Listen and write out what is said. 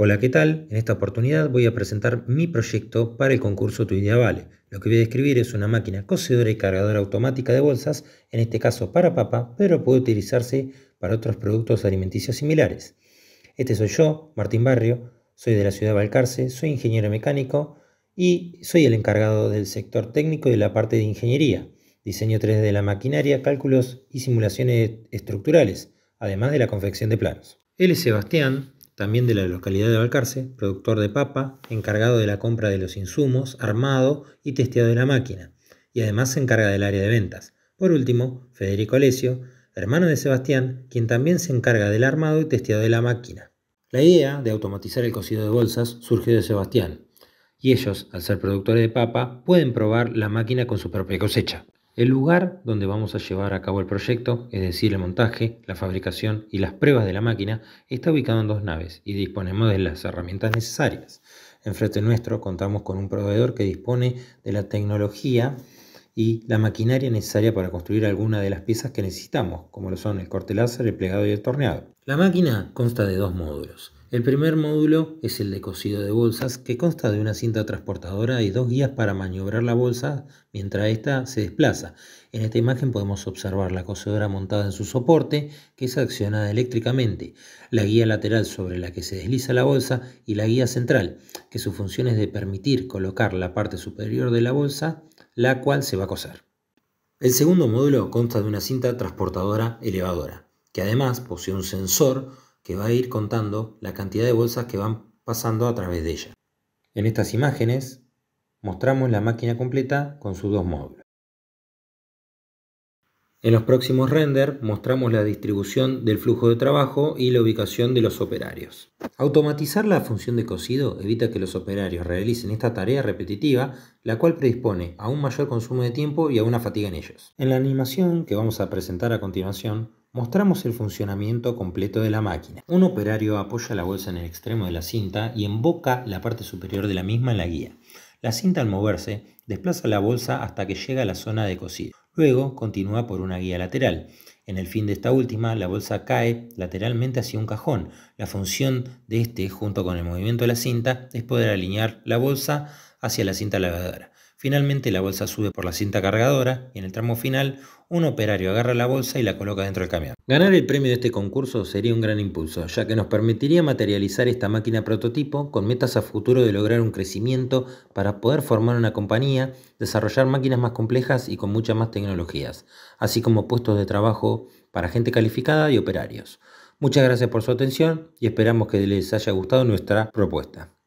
Hola, ¿qué tal? En esta oportunidad voy a presentar mi proyecto para el concurso Tu Idea Vale. Lo que voy a describir es una máquina cocedora y cargadora automática de bolsas, en este caso para papa, pero puede utilizarse para otros productos alimenticios similares. Este soy yo, Martín Barrio, soy de la ciudad de Valcarce, soy ingeniero mecánico y soy el encargado del sector técnico y de la parte de ingeniería, diseño 3D de la maquinaria, cálculos y simulaciones estructurales, además de la confección de planos. Él es Sebastián, también de la localidad de Balcarce, productor de papa, encargado de la compra de los insumos, armado y testeado de la máquina, y además se encarga del área de ventas. Por último, Federico Alesio, hermano de Sebastián, quien también se encarga del armado y testeado de la máquina. La idea de automatizar el cocido de bolsas surgió de Sebastián, y ellos, al ser productores de papa, pueden probar la máquina con su propia cosecha. El lugar donde vamos a llevar a cabo el proyecto, es decir, el montaje, la fabricación y las pruebas de la máquina, está ubicado en dos naves y disponemos de las herramientas necesarias. frente nuestro contamos con un proveedor que dispone de la tecnología y la maquinaria necesaria para construir alguna de las piezas que necesitamos, como lo son el corte láser, el plegado y el torneado. La máquina consta de dos módulos. El primer módulo es el de cosido de bolsas, que consta de una cinta transportadora y dos guías para maniobrar la bolsa mientras ésta se desplaza. En esta imagen podemos observar la cosedora montada en su soporte, que es accionada eléctricamente, la guía lateral sobre la que se desliza la bolsa y la guía central, que su función es de permitir colocar la parte superior de la bolsa, la cual se va a coser. El segundo módulo consta de una cinta transportadora elevadora, que además posee un sensor que va a ir contando la cantidad de bolsas que van pasando a través de ella. En estas imágenes mostramos la máquina completa con sus dos módulos. En los próximos render mostramos la distribución del flujo de trabajo y la ubicación de los operarios. Automatizar la función de cosido evita que los operarios realicen esta tarea repetitiva, la cual predispone a un mayor consumo de tiempo y a una fatiga en ellos. En la animación que vamos a presentar a continuación, Mostramos el funcionamiento completo de la máquina. Un operario apoya la bolsa en el extremo de la cinta y emboca la parte superior de la misma en la guía. La cinta al moverse desplaza la bolsa hasta que llega a la zona de cosido. Luego continúa por una guía lateral. En el fin de esta última, la bolsa cae lateralmente hacia un cajón. La función de este, junto con el movimiento de la cinta, es poder alinear la bolsa hacia la cinta lavadora. Finalmente la bolsa sube por la cinta cargadora y en el tramo final un operario agarra la bolsa y la coloca dentro del camión. Ganar el premio de este concurso sería un gran impulso, ya que nos permitiría materializar esta máquina prototipo con metas a futuro de lograr un crecimiento para poder formar una compañía, desarrollar máquinas más complejas y con muchas más tecnologías, así como puestos de trabajo para gente calificada y operarios. Muchas gracias por su atención y esperamos que les haya gustado nuestra propuesta.